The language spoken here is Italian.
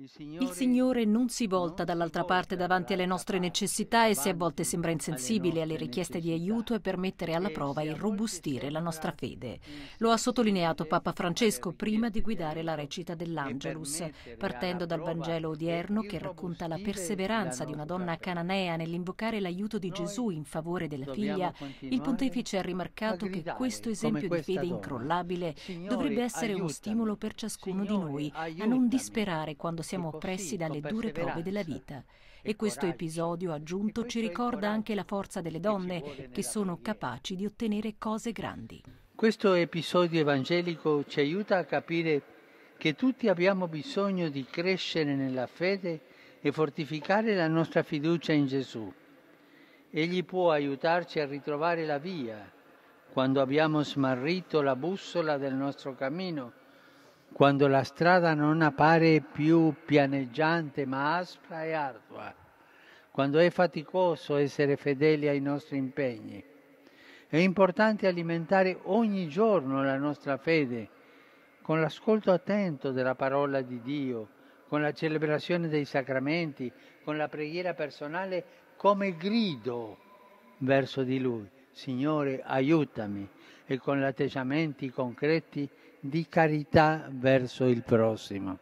Il Signore non si volta dall'altra parte davanti alle nostre necessità e se a volte sembra insensibile alle richieste di aiuto è per mettere alla prova e robustire la nostra fede. Lo ha sottolineato Papa Francesco prima di guidare la recita dell'Angelus, partendo dal Vangelo odierno che racconta la perseveranza di una donna cananea nell'invocare l'aiuto di Gesù in favore della figlia. Il pontefice ha rimarcato che questo esempio di fede incrollabile dovrebbe essere uno stimolo per ciascuno di noi a non disperare quando si siamo oppressi dalle dure prove della vita e questo episodio aggiunto ci ricorda anche la forza delle donne che sono capaci di ottenere cose grandi. Questo episodio evangelico ci aiuta a capire che tutti abbiamo bisogno di crescere nella fede e fortificare la nostra fiducia in Gesù. Egli può aiutarci a ritrovare la via quando abbiamo smarrito la bussola del nostro cammino quando la strada non appare più pianeggiante ma aspra e ardua, quando è faticoso essere fedeli ai nostri impegni. È importante alimentare ogni giorno la nostra fede con l'ascolto attento della parola di Dio, con la celebrazione dei sacramenti, con la preghiera personale come grido verso di Lui Signore, aiutami, e con atteggiamenti concreti di carità verso il prossimo.